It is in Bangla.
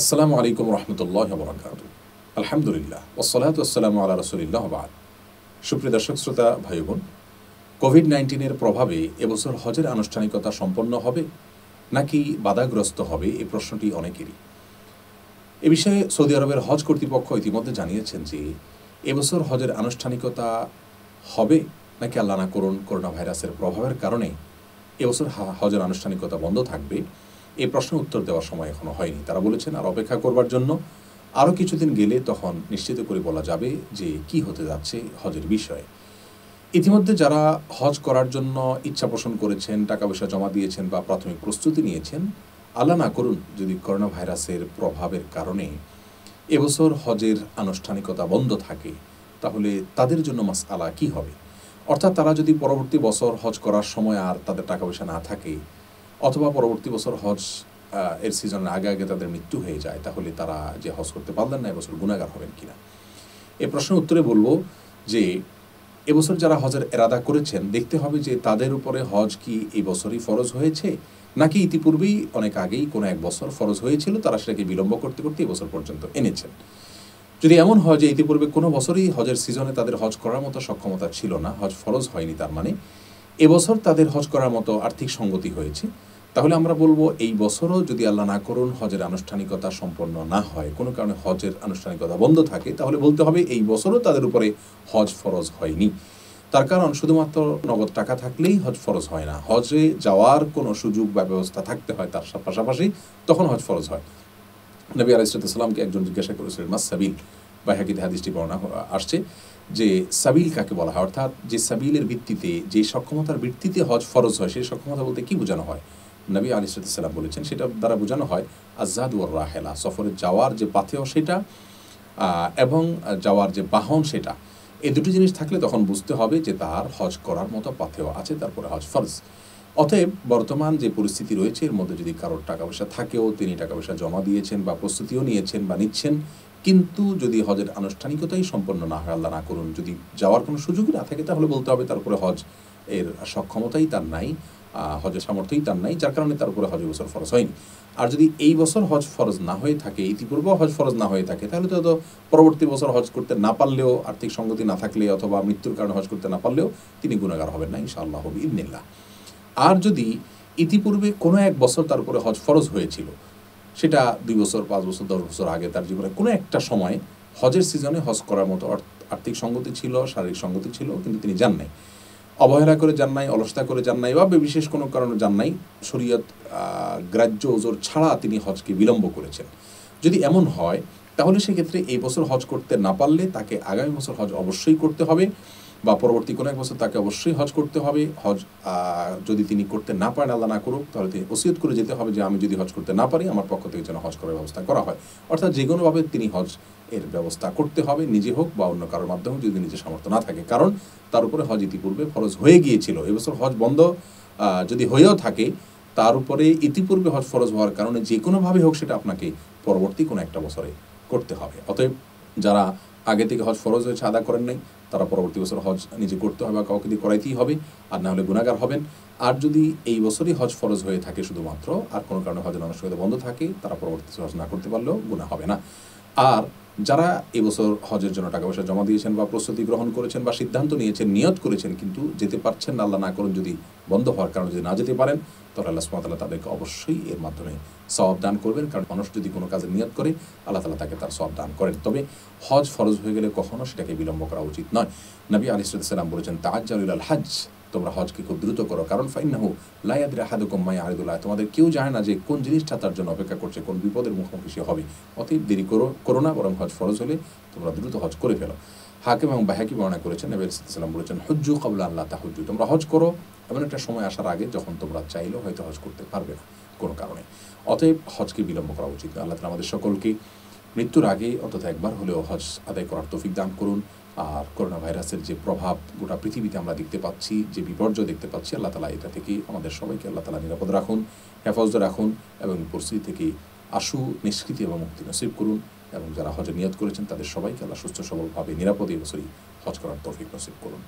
আসসালামু আলাইকুম রহমতুল্লাহ বরাকাত আলহামদুলিল্লাহ ওসলাত আসসালামু আল্লাহ রসুলিল্লাহ বাদ সুপ্রিয় দর্শক শ্রোতা ভাই বোন কোভিড নাইন্টিনের প্রভাবে এবছর হজের আনুষ্ঠানিকতা সম্পন্ন হবে নাকি বাধাগ্রস্ত হবে এই প্রশ্নটি অনেকেরই এ বিষয়ে সৌদি আরবের হজ কর্তৃপক্ষ ইতিমধ্যে জানিয়েছেন যে এবছর হজের আনুষ্ঠানিকতা হবে নাকি আল্লাহ না করুন করোনা ভাইরাসের প্রভাবের কারণে এবছর হজের আনুষ্ঠানিকতা বন্ধ থাকবে এই প্রশ্নের উত্তর দেওয়ার সময় এখনো হয়নি তারা বলেছেন আর অপেক্ষা করবার জন্য আরও কিছুদিন গেলে তখন নিশ্চিত করে বলা যাবে যে কি হতে যাচ্ছে হজের বিষয়ে ইতিমধ্যে যারা হজ করার জন্য ইচ্ছা পোষণ করেছেন টাকা পয়সা জমা দিয়েছেন বা প্রাথমিক প্রস্তুতি নিয়েছেন আল্লাহ না করুন যদি করোনা ভাইরাসের প্রভাবের কারণে এবছর হজের আনুষ্ঠানিকতা বন্ধ থাকে তাহলে তাদের জন্য মাস আলা কী হবে অর্থাৎ তারা যদি পরবর্তী বছর হজ করার সময় আর তাদের টাকা পয়সা না থাকে অথবা পরবর্তী বছর হজ এর সিজনের আগে আগে তাদের মৃত্যু হয়ে যায় তাহলে তারা যে হজ করতে পারলেন না এবছর গুণাগার হবেন কিনা এ প্রশ্নের উত্তরে বলবো যে এবছর যারা হজের এরাদা করেছেন দেখতে হবে যে তাদের উপরে হজ কি এই বছরই ফরজ হয়েছে নাকি ইতিপূর্বেই অনেক আগেই কোনো এক বছর ফরজ হয়েছিল তারা সেটাকে বিলম্ব করতে করতে এবছর পর্যন্ত এনেছেন যদি এমন হয় যে ইতিপূর্বে কোনো বছরই হজের সিজনে তাদের হজ করার মতো সক্ষমতা ছিল না হজ ফরজ হয়নি তার মানে এবছর তাদের হজ করার মতো আর্থিক সঙ্গতি হয়েছে তাহলে আমরা বলবো এই বছরও যদি আল্লাহ না করুন হজের আনুষ্ঠানিকতা সম্পন্ন না হয় কোনো কারণে হজের আনুষ্ঠানিকতা বন্ধ থাকে তাহলে বলতে হবে এই বছরও তাদের উপরে হজ ফরজ হয়নি তার কারণ শুধুমাত্র নগদ টাকা থাকলেই হজ ফরজ হয় না হজে যাওয়ার কোনো সুযোগ বা ব্যবস্থা থাকতে হয় তার পাশাপাশি তখন হজ ফরজ হয় নবী আলাইসালামকে একজন জিজ্ঞাসা করেছিলেন মাসাবিল বা হ্যাকিতে হাদিসটি বর্ণনা আসছে যে সাবিল কাকে বলা হয় অর্থাৎ যে সাবিলের ভিত্তিতে যে সক্ষমতার ভিত্তিতে হজ ফরজ হয় সেই সক্ষমতা বলতে কি বোঝানো হয় নবী আলী সালাম বলেছেন সেটা দ্বারা বোঝানো হয় আজাদ ওর রাহেলা সফরে যাওয়ার যে পাথেয় সেটা এবং যাওয়ার যে বাহন সেটা এই দুটি জিনিস থাকলে তখন বুঝতে হবে যে তার হজ করার মতো পাথেয় আছে তারপরে হজ ফরজ অতএব বর্তমান যে পরিস্থিতি রয়েছে এর মধ্যে যদি কারোর টাকা পয়সা থাকেও তিনি টাকা পয়সা জমা দিয়েছেন বা প্রস্তুতিও নিয়েছেন বা নিচ্ছেন কিন্তু যদি হজের আনুষ্ঠানিকতাই সম্পন্ন না হয় আল্লাহ না করুন যদি যাওয়ার কোনো সুযোগই না থাকে তাহলে বলতে হবে তার উপরে হজ এর সক্ষমতাই তার নাই হজের সামর্থ্যই তার নাই যার কারণে তার উপরে হজ বছর ফরজ হয়নি আর যদি এই বছর হজ ফরজ না হয়ে থাকে ইতিপূর্বে হজ ফরজ না হয়ে থাকে তাহলে তো পরবর্তী বছর হজ করতে না পারলেও আর্থিক সঙ্গতি না থাকলে অথবা মৃত্যুর কারণে হজ করতে না পারলেও তিনি গুণাগার হবেন না ইনশাআল্লাহ ইবনিল্লাহ আর যদি ইতিপূর্বে কোনো এক বছর তার উপরে হজ ফরজ হয়েছিল সেটা দুই বছর পাঁচ বছর দশ বছর আগে তার জীবনে কোনো একটা সময় হজের সিজনে হজ করার মতো আর্থিক সঙ্গতি ছিল শারীরিক সঙ্গতি ছিল কিন্তু তিনি যান নাই অবহেলা করে যান নাই অলসতা করে যান নাই বা বিশেষ কোনো কারণে যান নাই শরীয়ত গ্রাহ্য ওজোর ছাড়া তিনি হজকে বিলম্ব করেছেন যদি এমন হয় তাহলে সেক্ষেত্রে এই বছর হজ করতে না পারলে তাকে আগামী বছর হজ অবশ্যই করতে হবে বা পরবর্তী কোনো এক বছর তাকে অবশ্যই হজ করতে হবে হজ যদি তিনি করতে না পারেন আল্লাহ না করুক তাহলে তিনি ওসিয়ত করে যেতে হবে যে আমি যদি হজ করতে না পারি আমার পক্ষ থেকে যেন হজ করার ব্যবস্থা করা হয় অর্থাৎ যে কোনোভাবে তিনি হজ এর ব্যবস্থা করতে হবে নিজে হোক বা অন্য কারোর মাধ্যমে যদি নিজে সামর্থ্য না থাকে কারণ তার উপরে হজ ইতিপূর্বে ফরজ হয়ে গিয়েছিল এবছর হজ বন্ধ যদি হয়েও থাকে তার উপরে ইতিপূর্বে হজ ফরজ হওয়ার কারণে যে কোনোভাবে হোক সেটা আপনাকে পরবর্তী কোনো একটা বছরে করতে হবে অতএব যারা আগে থেকে হজ ফরজ হয়েছে আদা করেন নাই তারা পরবর্তী বছর হজ নিজে করতে হবে বা কাউকে দিয়ে করাইতেই হবে আর না হলে গুণাগার হবেন আর যদি এই বছরই হজ ফরজ হয়ে থাকে শুধুমাত্র আর কোনো কারণে হজের অনুষ্ঠিত বন্ধ থাকে তারা পরবর্তী হজ না করতে পারলেও গুণা হবে না আর যারা এবছর হজের জন্য টাকা পয়সা জমা দিয়েছেন বা প্রস্তুতি গ্রহণ করেছেন বা সিদ্ধান্ত নিয়েছেন নিয়ত করেছেন কিন্তু যেতে পারছেন না আল্লাহ না করুন যদি বন্ধ হওয়ার কারণে যদি না যেতে পারেন তাহলে আল্লাহ সুমাতাল্লাহ তাদেরকে অবশ্যই এর মাধ্যমে সব দান করবেন কারণ মানুষ যদি কোনো কাজে নিয়ত করে আল্লাহ তালা তাকে তার সব দান করেন তবে হজ ফরজ হয়ে গেলে কখনো সেটাকে বিলম্ব করা উচিত নয় নবী আলিসাল্লাম বলেছেন তাজ হজ হাজ তোমরা হজকে খুব দ্রুত করো কারণ ফাইনাহু লাইয়াদ হাদুকম মাই আরিদুল্লাহ তোমাদের কেউ জানে না যে কোন জিনিসটা তার জন্য অপেক্ষা করছে কোন বিপদের মুখোমুখি সে হবে অতএব দেরি করো করো না বরং হজ ফরজ হলে তোমরা দ্রুত হজ করে ফেলো হাকিম এবং বাহাকি বর্ণনা করেছেন নবী সাল্লাম বলেছেন হজ্জু কবুল আল্লাহ তা হজ্জু তোমরা হজ করো এমন একটা সময় আসার আগে যখন তোমরা চাইলেও হয়তো হজ করতে পারবে না কোনো কারণে অতএব হজকে বিলম্ব করা উচিত আল্লাহ তালা আমাদের সকলকে মৃত্যুর আগে অন্তত একবার হলেও হজ আদায় করার তৌফিক দান করুন আর করোনা ভাইরাসের যে প্রভাব গোটা পৃথিবীতে আমরা দেখতে পাচ্ছি যে বিপর্যয় দেখতে পাচ্ছি আল্লাহ তালা এটা থেকে আমাদের সবাইকে আল্লাহ তালা নিরাপদ রাখুন হেফাজত রাখুন এবং পরিস্থিতি থেকে আশু নিষ্কৃতি এবং মুক্তি নসিব করুন এবং যারা হজে নিয়ত করেছেন তাদের সবাইকে আল্লাহ সুস্থ সবলভাবে নিরাপদে বছরই হজ করার তৌফিক নসিব করুন